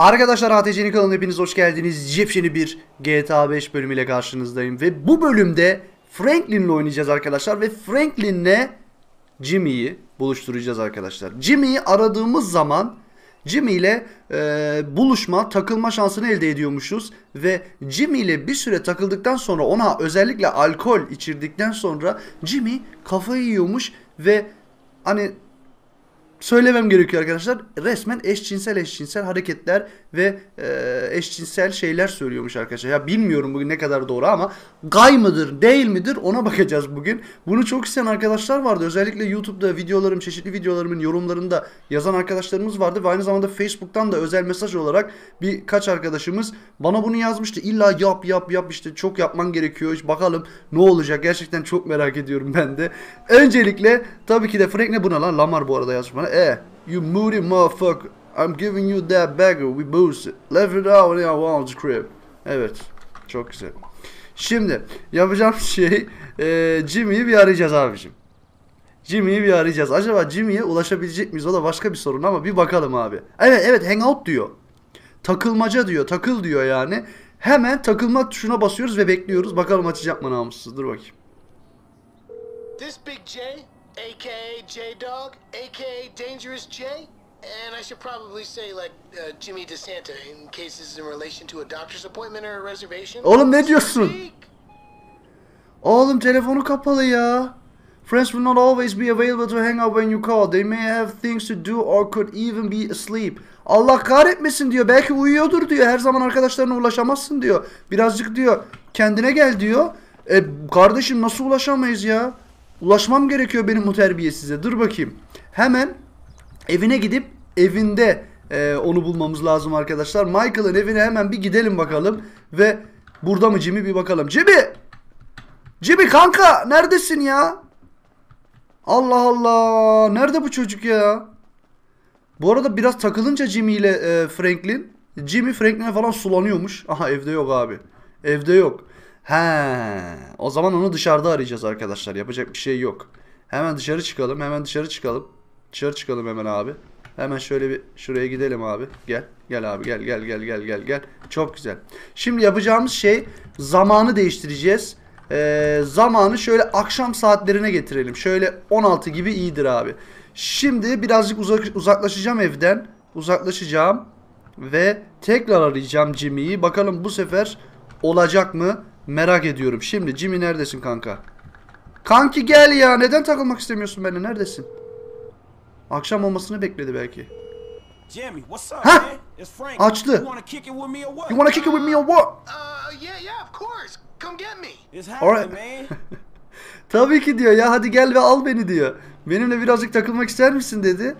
Arkadaşlar ATC'nin kanalına hepiniz hoş geldiniz. Yepyeni bir GTA 5 bölümüyle karşınızdayım. Ve bu bölümde Franklin'le oynayacağız arkadaşlar. Ve Franklin'le Jimmy'yi buluşturacağız arkadaşlar. Jimmy'yi aradığımız zaman Jimmy ile e, buluşma, takılma şansını elde ediyormuşuz. Ve Jimmy ile bir süre takıldıktan sonra ona özellikle alkol içirdikten sonra Jimmy kafayı yiyormuş ve hani söylemem gerekiyor arkadaşlar. Resmen eşcinsel eşcinsel hareketler ve e, eşcinsel şeyler söylüyormuş arkadaşlar. Ya bilmiyorum bugün ne kadar doğru ama gay mıdır değil midir ona bakacağız bugün. Bunu çok isteyen arkadaşlar vardı. Özellikle YouTube'da videolarım çeşitli videolarımın yorumlarında yazan arkadaşlarımız vardı. Ve aynı zamanda Facebook'tan da özel mesaj olarak birkaç arkadaşımız bana bunu yazmıştı. İlla yap yap yap işte çok yapman gerekiyor. İşte bakalım ne olacak gerçekten çok merak ediyorum ben de. Öncelikle tabii ki de Frank ne buna lan Lamar bu arada yazmış bana eh, you moody motherfucker. I'm giving you that bagger. We boosted. Left it out in our own crib. Evet. Çok güzel. Şimdi yapacağım şey e, Jimmy'yi bir arayacağız abicim. Jimmy'yi bir arayacağız. Acaba Jimmy'ye ulaşabilecek miyiz? O da başka bir sorun ama bir bakalım abi. Evet evet hangout diyor. Takılmaca diyor. Takıl diyor yani. Hemen takılma tuşuna basıyoruz ve bekliyoruz. Bakalım açacak mı namussuz. Dur bakayım. This big J aka J Dog, aka Dangerous J. And I should probably say like uh, Jimmy DeSanta in case this is in relation to a doctor's appointment or a reservation. Oğlum ne diyorsun? Oğlum telefonu kapalı ya. Friends will not always be available to hang out when you call. They may have things to do or could even be asleep. Allah kahretmesin diyor. Belki uyuyordur diyor. Her zaman arkadaşlarına ulaşamazsın diyor. Birazcık diyor kendine gel diyor. E kardeşim nasıl ulaşamayız ya? Ulaşmam gerekiyor benim bu terbiye size. Dur bakayım. Hemen evine gidip evinde e, onu bulmamız lazım arkadaşlar. Michael'ın evine hemen bir gidelim bakalım. Ve burada mı Jimmy bir bakalım. Jimmy! Jimmy kanka neredesin ya? Allah Allah. Nerede bu çocuk ya? Bu arada biraz takılınca Jimmy ile e, Franklin. Jimmy Franklin'e falan sulanıyormuş. Aha evde yok abi. Evde yok. He. O zaman onu dışarıda arayacağız arkadaşlar. Yapacak bir şey yok. Hemen dışarı çıkalım. Hemen dışarı çıkalım. Dışarı çıkalım hemen abi. Hemen şöyle bir şuraya gidelim abi. Gel. Gel abi gel gel gel gel gel gel. Çok güzel. Şimdi yapacağımız şey zamanı değiştireceğiz. Ee, zamanı şöyle akşam saatlerine getirelim. Şöyle 16 gibi iyidir abi. Şimdi birazcık uzak, uzaklaşacağım evden. Uzaklaşacağım. Ve tekrar arayacağım Jimmy'yi. Bakalım bu sefer olacak mı? Merak ediyorum. Şimdi Jimmy neredesin kanka? Kanki gel ya. Neden takılmak istemiyorsun benimle? Neredesin? Akşam olmasını bekledi belki. Jimmy, what's up, man? It's You wanna kick it with me or what? Uh, yeah, yeah, of course. Come get me. It's Tabii ki diyor ya hadi gel ve al beni diyor. Benimle birazcık takılmak ister misin dedi.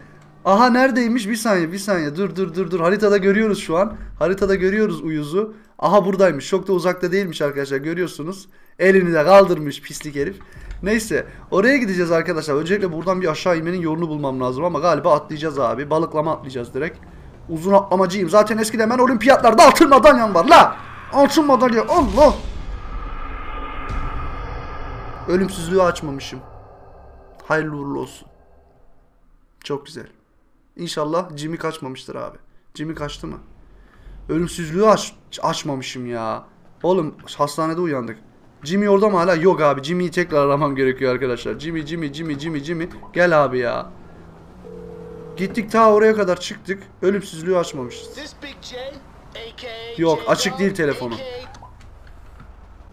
Aha neredeymiş bir saniye bir saniye dur dur dur dur haritada görüyoruz şu an. Haritada görüyoruz uyuzu. Aha buradaymış. Çok da uzakta değilmiş arkadaşlar görüyorsunuz. Elini de kaldırmış pislik herif. Neyse oraya gideceğiz arkadaşlar. Öncelikle buradan bir aşağı inmenin yolunu bulmam lazım ama galiba atlayacağız abi. Balıklama atlayacağız direkt. Uzun atlamacıyım. Zaten eskiden ben olimpiyatlarda altın madalyan var la. Altın madalya Allah. Ölümsüzlüğü açmamışım. Hayırlı uğurlu olsun. Çok güzel. İnşallah Jimmy kaçmamıştır abi. Jimmy kaçtı mı? Ölümsüzlüğü aç açmamışım ya. Oğlum hastanede uyandık. Jimmy orada mı hala? Yok abi Jimmy'yi tekrar aramam gerekiyor arkadaşlar. Jimmy, Jimmy, Jimmy, Jimmy, Jimmy. Gel abi ya. Gittik ta oraya kadar çıktık. Ölümsüzlüğü açmamışız. Yok açık değil telefonu.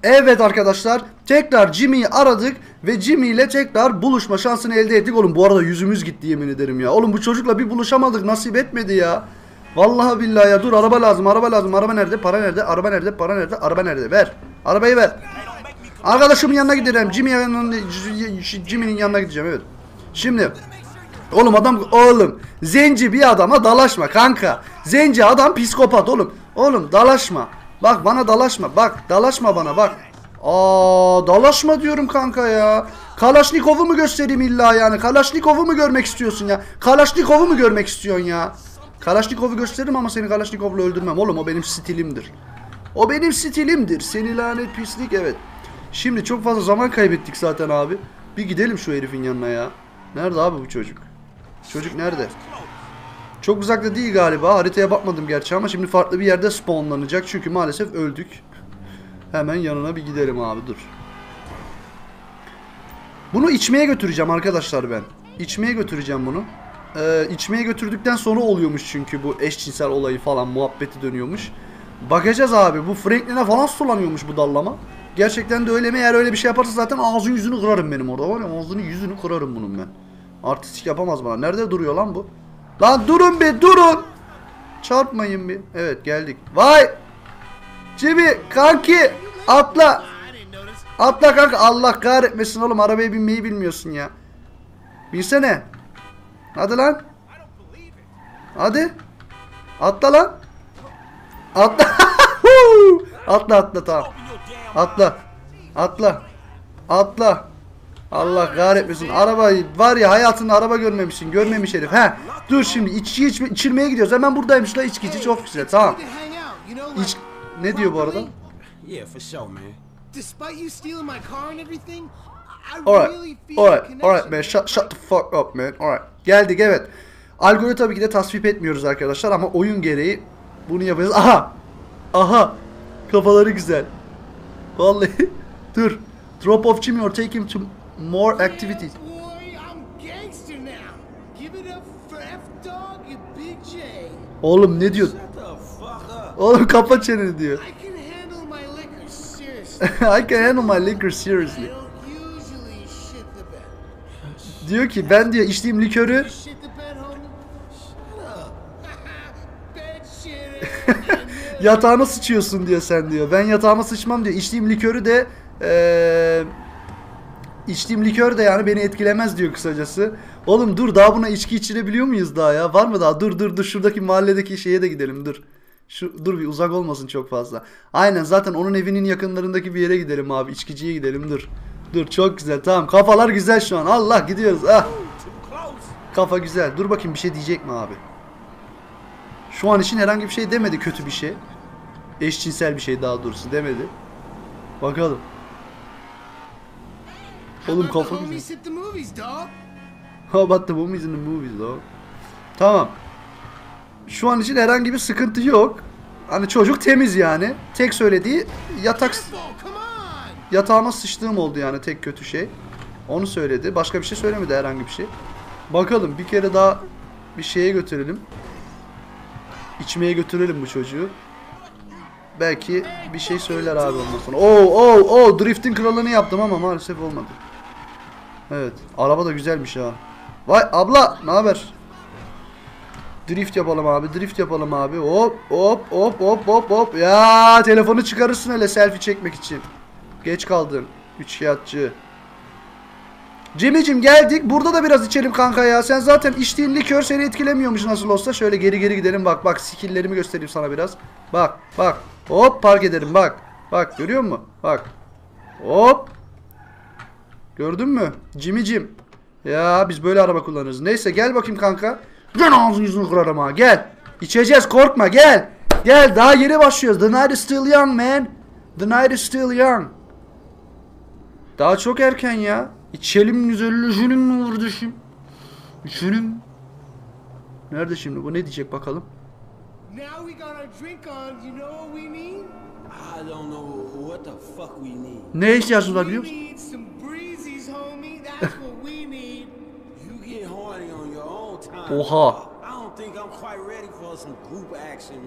Evet arkadaşlar tekrar Jimmy'yi aradık ve Jimmy ile tekrar buluşma şansını elde ettik. Oğlum bu arada yüzümüz gitti yemin ederim ya. Oğlum bu çocukla bir buluşamadık nasip etmedi ya. Vallahi billahi ya dur araba lazım araba lazım araba nerede para nerede araba nerede para nerede araba nerede ver arabayı ver Arkadaşımın yanına gideceğim Jimmy'nin Jimmy'nin yanına gideceğim evet Şimdi Oğlum adam oğlum zenci bir adama dalaşma kanka Zenci adam psikopat oğlum Oğlum dalaşma Bak bana dalaşma bak dalaşma bana bak Aa dalaşma diyorum kanka ya. Kalaşnikov'u mu göstereyim illa yani? Kalaşnikov'u mu görmek istiyorsun ya? Kalaşnikov'u mu görmek istiyorsun ya? Kalaşnikov'u gösteririm ama seni Kalaşnikov'la öldürmem. Oğlum o benim stilimdir. O benim stilimdir. Seni lanet pislik evet. Şimdi çok fazla zaman kaybettik zaten abi. Bir gidelim şu herifin yanına ya. Nerede abi bu çocuk? Çocuk nerede? Çok uzakta değil galiba. Haritaya bakmadım gerçi ama şimdi farklı bir yerde spawnlanacak. Çünkü maalesef öldük. Hemen yanına bir gidelim abi dur. Bunu içmeye götüreceğim arkadaşlar ben. İçmeye götüreceğim bunu e, içmeye götürdükten sonra oluyormuş çünkü bu eşcinsel olayı falan muhabbeti dönüyormuş. Bakacağız abi bu Franklin'e falan sulanıyormuş bu dallama. Gerçekten de öyle mi? Eğer öyle bir şey yaparsa zaten ağzını yüzünü kırarım benim orada var ya ağzını yüzünü kırarım bunun ben. Artistik yapamaz bana. Nerede duruyor lan bu? Lan durun bir durun. Çarpmayın bir. Evet geldik. Vay. Jimmy kanki atla. Atla kanka Allah kahretmesin oğlum arabaya binmeyi bilmiyorsun ya. Binsene. Hadi lan. Hadi. Atla lan. Atla. atla atla tamam. Atla. Atla. Atla. Allah kahretmesin. Araba var ya hayatında araba görmemişsin. Görmemiş herif. He. Dur şimdi içki içme, içilmeye gidiyoruz. Hemen buradaymış la içki içi. Çok güzel. Tamam. İç... Ne diyor bu arada? Alright. Alright. Alright man. Shut, shut the fuck up man. Alright. Geldik evet. Algoryu tabii ki de tasvip etmiyoruz arkadaşlar ama oyun gereği bunu yapacağız. Aha. Aha. Kafaları güzel. Vallahi. Dur. Drop off Jimmy or take him to more activities. Oğlum ne diyor? Oğlum kapa çeneni diyor. I can handle my liquor seriously. Diyor ki ben diyor içtiğim likörü yatağıma sıçıyorsun diyor sen diyor. Ben yatağıma sıçmam diyor. İçtiğim likörü de ee, içtiğim likör de yani beni etkilemez diyor kısacası. Oğlum dur daha buna içki içirebiliyor muyuz daha ya? Var mı daha? Dur dur dur şuradaki mahalledeki şeye de gidelim dur. Şu, dur bir uzak olmasın çok fazla. Aynen zaten onun evinin yakınlarındaki bir yere gidelim abi. İçkiciye gidelim dur. Dur çok güzel. Tamam kafalar güzel şu an. Allah gidiyoruz. Ah. Kafa güzel. Dur bakayım bir şey diyecek mi abi? Şu an için herhangi bir şey demedi kötü bir şey. Eşcinsel bir şey daha doğrusu demedi. Bakalım. Oğlum kafa güzel. How about the homies in the movies dog? Tamam. Şu an için herhangi bir sıkıntı yok. Hani çocuk temiz yani. Tek söylediği yatak Yatağıma sıçtığım oldu yani tek kötü şey. Onu söyledi. Başka bir şey söylemedi herhangi bir şey. Bakalım bir kere daha bir şeye götürelim. İçmeye götürelim bu çocuğu. Belki bir şey söyler abi ondan Oo oo oo driftin kralını yaptım ama maalesef olmadı. Evet. Araba da güzelmiş ha. Vay abla ne haber? Drift yapalım abi. Drift yapalım abi. Hop hop hop hop hop hop. Ya telefonu çıkarırsın hele selfie çekmek için. Geç kaldın. Üçkağıtçı. Cemicim geldik. Burada da biraz içelim kanka ya. Sen zaten içtiğin likör seni etkilemiyormuş nasıl olsa. Şöyle geri geri gidelim. Bak bak skilllerimi göstereyim sana biraz. Bak bak. Hop park ederim. bak. Bak görüyor musun? Bak. Hop. Gördün mü? Cimicim. Ya biz böyle araba kullanırız. Neyse gel bakayım kanka. Gel ağzını yüzünü kırarım ha. Gel. İçeceğiz korkma gel. Gel daha yeni başlıyoruz. The night is still young man. The night is still young. Daha çok erken ya. İçelim güzel jünüm mü vurdu şimdi? Jünüm. Nerede şimdi? Bu ne diyecek bakalım. Now we got our drink on. You know what we need? I don't know what the fuck we need. Ne ihtiyacımız var biliyor musun? Oha.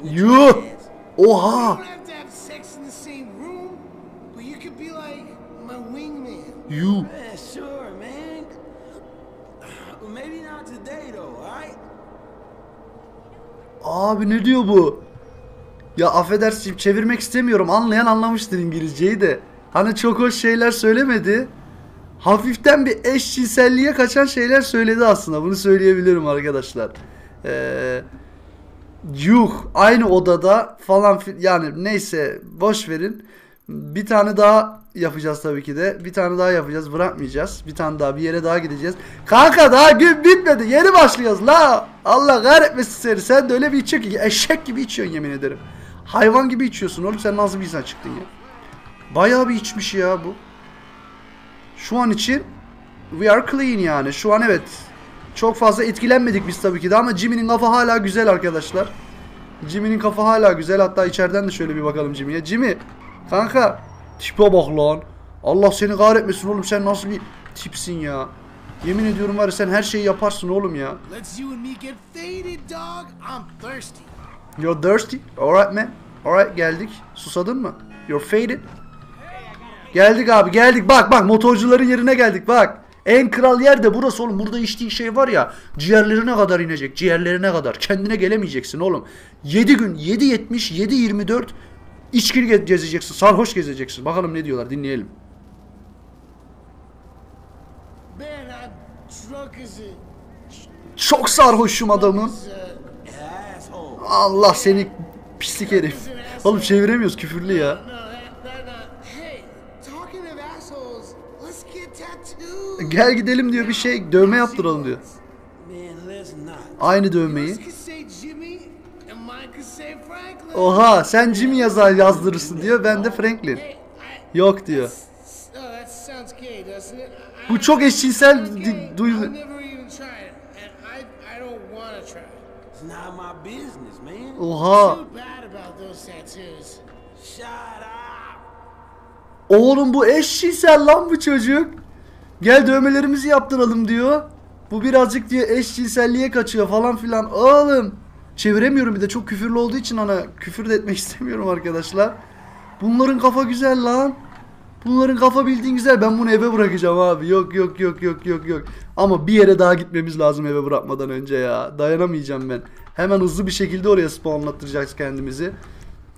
Yuh. Oha. My wingman. You. Yeah, sure, man. Maybe not today though, alright? Abi ne diyor bu? Ya affedersin çevirmek istemiyorum. Anlayan anlamıştır İngilizceyi de. Hani çok hoş şeyler söylemedi. Hafiften bir eşcinselliğe kaçan şeyler söyledi aslında. Bunu söyleyebilirim arkadaşlar. Eee yuh aynı odada falan yani neyse boş verin. Bir tane daha yapacağız tabii ki de. Bir tane daha yapacağız. Bırakmayacağız. Bir tane daha bir yere daha gideceğiz. Kanka daha gün bitmedi. Yeni başlıyoruz la. Allah kahretmesin seni. Sen de öyle bir içiyor ki. Eşek gibi içiyorsun yemin ederim. Hayvan gibi içiyorsun oğlum. Sen nasıl bir insan çıktın ya. Bayağı bir içmiş ya bu. Şu an için we are clean yani. Şu an evet. Çok fazla etkilenmedik biz tabii ki de ama Jimmy'nin kafa hala güzel arkadaşlar. Jimmy'nin kafa hala güzel. Hatta içeriden de şöyle bir bakalım Jimmy'ye. Jimmy kanka Tipe bak lan. Allah seni kahretmesin oğlum sen nasıl bir tipsin ya. Yemin ediyorum var ya sen her şeyi yaparsın oğlum ya. You're thirsty? Alright man. Alright geldik. Susadın mı? You're faded. Geldik abi geldik. Bak bak motorcuların yerine geldik bak. En kral yer de burası oğlum. Burada içtiğin şey var ya ciğerlerine kadar inecek. Ciğerlerine kadar. Kendine gelemeyeceksin oğlum. 7 gün 7.70 7.24 İçkili gezeceksin, sarhoş gezeceksin. Bakalım ne diyorlar dinleyelim. Çok sarhoşum adamım. Allah seni pislik herif. Oğlum çeviremiyoruz küfürlü ya. Gel gidelim diyor bir şey dövme yaptıralım diyor. Aynı dövmeyi. Oha sen Jimmy yazar yazdırırsın diyor ben de Franklin. Yok diyor. Bu çok eşcinsel duygu. Oha. Oğlum bu eşcinsel lan bu çocuk. Gel dövmelerimizi yaptıralım diyor. Bu birazcık diyor eşcinselliğe kaçıyor falan filan. Oğlum. Çeviremiyorum bir de çok küfürlü olduğu için ana küfür de etmek istemiyorum arkadaşlar. Bunların kafa güzel lan. Bunların kafa bildiğin güzel. Ben bunu eve bırakacağım abi. Yok yok yok yok yok yok. Ama bir yere daha gitmemiz lazım eve bırakmadan önce ya. Dayanamayacağım ben. Hemen hızlı bir şekilde oraya spawnlattıracağız kendimizi.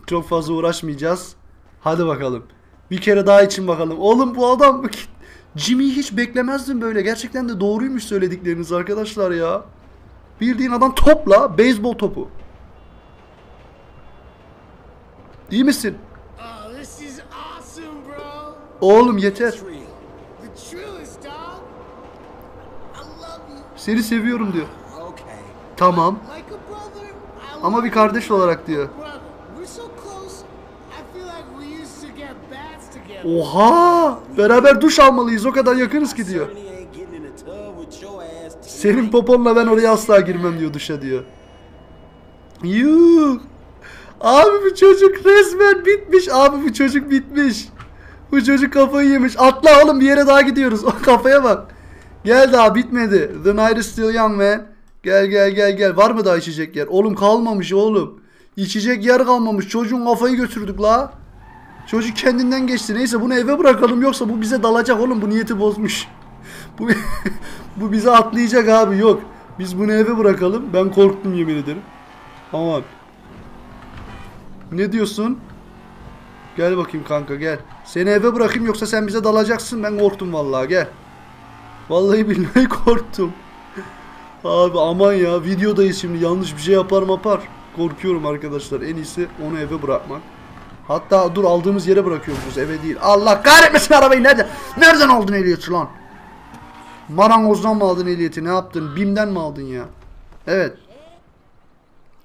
Çok fazla uğraşmayacağız. Hadi bakalım. Bir kere daha için bakalım. Oğlum bu adam Jimmy'yi hiç beklemezdim böyle. Gerçekten de doğruymuş söyledikleriniz arkadaşlar ya. Bildiğin adam topla beyzbol topu. İyi misin? Oh, Oğlum yeter. Seni seviyorum diyor. Tamam. Ama bir kardeş olarak diyor. Oha! Beraber duş almalıyız. O kadar yakınız ki diyor. Senin poponla ben oraya asla girmem diyor duşa diyor. Yuh. Abi bu çocuk resmen bitmiş. Abi bu çocuk bitmiş. Bu çocuk kafayı yemiş. Atla oğlum bir yere daha gidiyoruz. O kafaya bak. Gel daha bitmedi. The night is still young man. Gel gel gel gel. Var mı daha içecek yer? Oğlum kalmamış oğlum. İçecek yer kalmamış. Çocuğun kafayı götürdük la. Çocuk kendinden geçti. Neyse bunu eve bırakalım yoksa bu bize dalacak oğlum. Bu niyeti bozmuş. Bu bu bizi atlayacak abi yok. Biz bunu eve bırakalım. Ben korktum yemin ederim. Aman. Ne diyorsun? Gel bakayım kanka gel. Seni eve bırakayım yoksa sen bize dalacaksın. Ben korktum vallahi gel. Vallahi billahi korktum. Abi aman ya videodayız şimdi yanlış bir şey yapar mı yapar. Korkuyorum arkadaşlar. En iyisi onu eve bırakmak. Hatta dur aldığımız yere bırakıyoruz eve değil. Allah kahretmesin arabayı nerede? Nereden aldın ehliyeti lan? Marangozdan mı aldın ehliyeti? Ne yaptın? Bim'den mi aldın ya? Evet.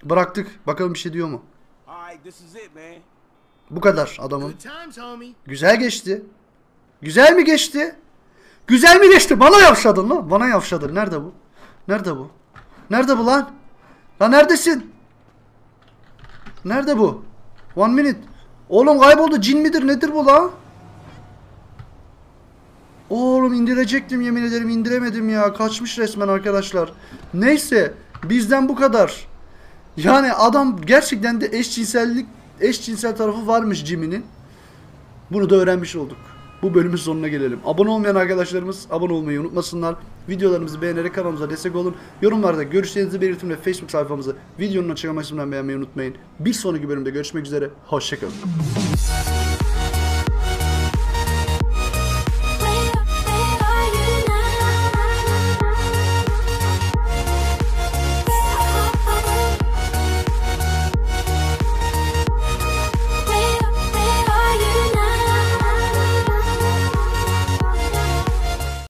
Bıraktık. Bakalım bir şey diyor mu? Bu kadar adamın. Güzel geçti. Güzel mi geçti? Güzel mi geçti? Bana yavşadın lan. Bana yavşadın. Nerede bu? Nerede bu? Nerede bu lan? Lan neredesin? Nerede bu? One minute. Oğlum kayboldu. Cin midir? Nedir bu lan? Oğlum indirecektim yemin ederim indiremedim ya. Kaçmış resmen arkadaşlar. Neyse bizden bu kadar. Yani adam gerçekten de eşcinsellik eşcinsel tarafı varmış Jimmy'nin. Bunu da öğrenmiş olduk. Bu bölümün sonuna gelelim. Abone olmayan arkadaşlarımız abone olmayı unutmasınlar. Videolarımızı beğenerek kanalımıza destek olun. Yorumlarda görüşlerinizi belirtin ve Facebook sayfamızı videonun açıklamasından beğenmeyi unutmayın. Bir sonraki bölümde görüşmek üzere. Hoşçakalın.